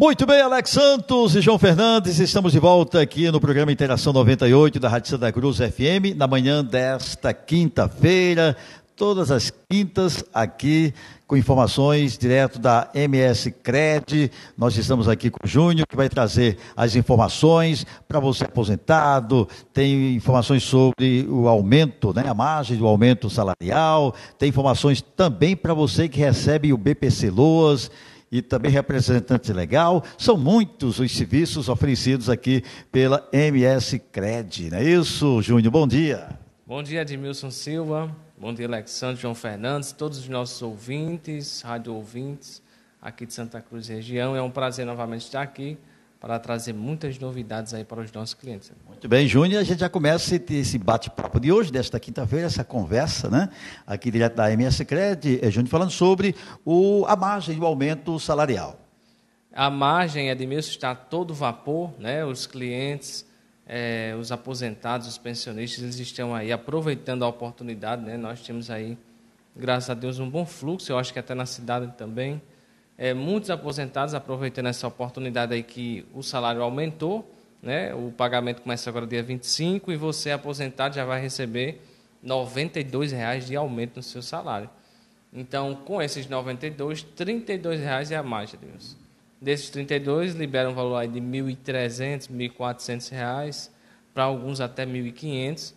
Muito bem, Alex Santos e João Fernandes, estamos de volta aqui no programa Interação 98 da Rádio Santa Cruz FM, na manhã desta quinta-feira, todas as quintas aqui com informações direto da MS Cred. Nós estamos aqui com o Júnior, que vai trazer as informações para você aposentado, tem informações sobre o aumento, né, a margem do aumento salarial, tem informações também para você que recebe o BPC Loas e também representante legal. São muitos os serviços oferecidos aqui pela MS Cred. Não é isso, Júnior? Bom dia. Bom dia, Edmilson Silva. Bom dia, Alexandre, João Fernandes, todos os nossos ouvintes, rádio ouvintes aqui de Santa Cruz região. É um prazer novamente estar aqui para trazer muitas novidades aí para os nossos clientes. Muito bem, Júnior, a gente já começa esse bate-papo de hoje, desta quinta-feira, essa conversa, né? Aqui direto da MS Cred, é Júnior falando sobre o, a margem do aumento salarial. A margem, Edmilson, está todo vapor, né? Os clientes, é, os aposentados, os pensionistas, eles estão aí aproveitando a oportunidade, né? Nós temos aí, graças a Deus, um bom fluxo, eu acho que até na cidade também. É, muitos aposentados aproveitando essa oportunidade aí que o salário aumentou, né? O pagamento começa agora dia 25 e você aposentado já vai receber R$ 92,00 de aumento no seu salário. Então, com esses 92, R$ 32,00 é a mais, Deus. Desses 32, libera um valor aí de R$ 1.300, R$ 1.400, para alguns até R$ 1.500.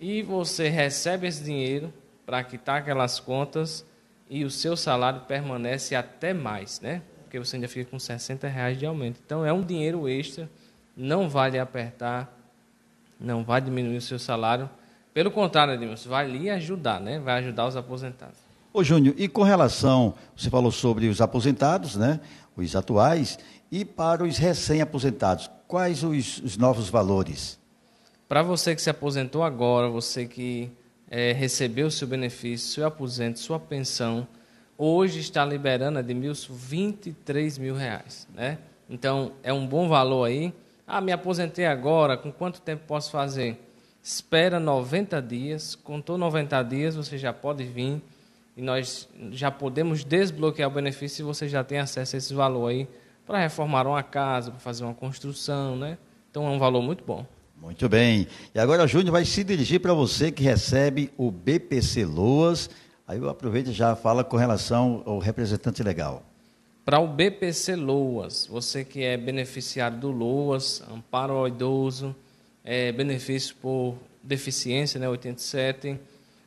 E você recebe esse dinheiro para quitar aquelas contas e o seu salário permanece até mais, né? Porque você ainda fica com 60 reais de aumento. Então é um dinheiro extra, não vai lhe apertar, não vai diminuir o seu salário. Pelo contrário, Edmilson, vai lhe ajudar, né? Vai ajudar os aposentados. Ô Júnior, e com relação, você falou sobre os aposentados, né? Os atuais, e para os recém-aposentados, quais os, os novos valores? Para você que se aposentou agora, você que é, recebeu seu benefício, seu aposento, sua pensão, hoje está liberando a Edmilson 23 mil reais. Né? Então, é um bom valor aí. Ah, me aposentei agora, com quanto tempo posso fazer? Espera 90 dias, contou 90 dias, você já pode vir e nós já podemos desbloquear o benefício e você já tem acesso a esse valor aí para reformar uma casa, para fazer uma construção, né? Então é um valor muito bom. Muito bem. E agora o Júnior vai se dirigir para você que recebe o BPC Loas. Aí eu aproveito e já fala com relação ao representante legal. Para o BPC Loas, você que é beneficiário do Loas, amparo ao idoso, é, benefício por deficiência, né, 87,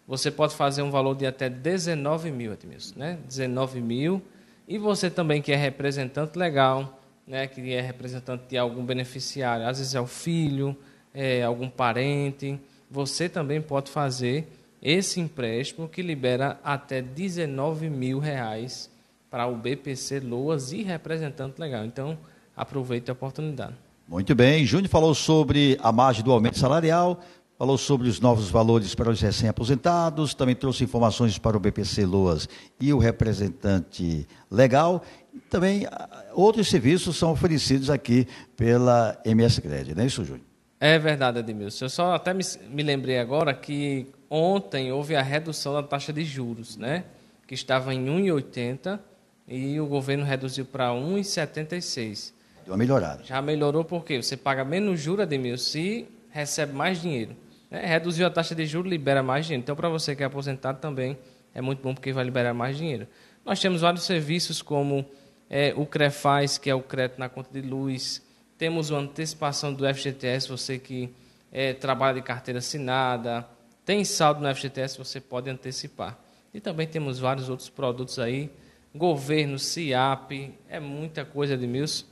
você pode fazer um valor de até 19 mil, Edmilson, né? 19 mil. E você também que é representante legal, né, que é representante de algum beneficiário, às vezes é o filho, é, algum parente, você também pode fazer esse empréstimo que libera até 19 mil reais para o BPC Loas e representante legal. Então, aproveite a oportunidade. Muito bem. Júnior falou sobre a margem do aumento salarial, falou sobre os novos valores para os recém-aposentados, também trouxe informações para o BPC Loas e o representante legal. também ah, outros serviços são oferecidos aqui pela MS Cred, não é isso, Júnior? É verdade, Edmilson. Eu só até me, me lembrei agora que ontem houve a redução da taxa de juros, né? Que estava em 1,80 e o governo reduziu para 1,76. Deu uma melhorada. Já melhorou porque você paga menos juros, Edmilson, e recebe mais dinheiro. Né? Reduziu a taxa de juros, libera mais dinheiro. Então, para você que é aposentado também é muito bom porque vai liberar mais dinheiro. Nós temos vários serviços como é, o CREFAS, que é o crédito na conta de luz, temos uma antecipação do FGTS, você que é, trabalha de carteira assinada, tem saldo no FGTS, você pode antecipar. E também temos vários outros produtos aí, governo, CIAP, é muita coisa, Edmilson.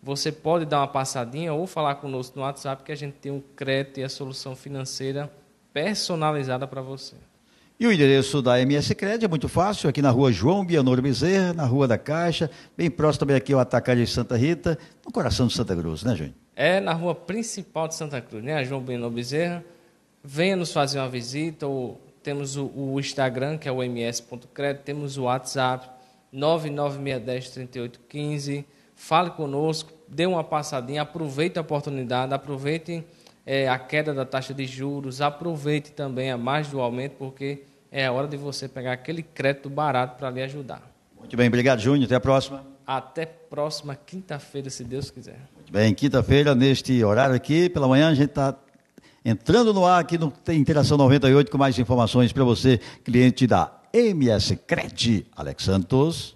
Você pode dar uma passadinha ou falar conosco no WhatsApp que a gente tem um crédito e a solução financeira personalizada para você. E o endereço da MS Cred é muito fácil, aqui na rua João Bianor Bezerra, na rua da Caixa, bem próximo também aqui ao Atacado de Santa Rita, no coração de Santa Cruz, né, gente? É na rua principal de Santa Cruz, né, a João Bianor Bezerra. Venha nos fazer uma visita, ou temos o, o Instagram, que é o ms.cred, temos o WhatsApp, 996103815. Fale conosco, dê uma passadinha, aproveite a oportunidade, aproveite é, a queda da taxa de juros, aproveite também a margem do aumento, porque é a hora de você pegar aquele crédito barato para lhe ajudar. Muito bem, obrigado, Júnior. Até a próxima. Até próxima quinta-feira, se Deus quiser. Muito bem, quinta-feira, neste horário aqui, pela manhã, a gente está entrando no ar aqui no Interação 98 com mais informações para você, cliente da MS Cred. Alex Santos.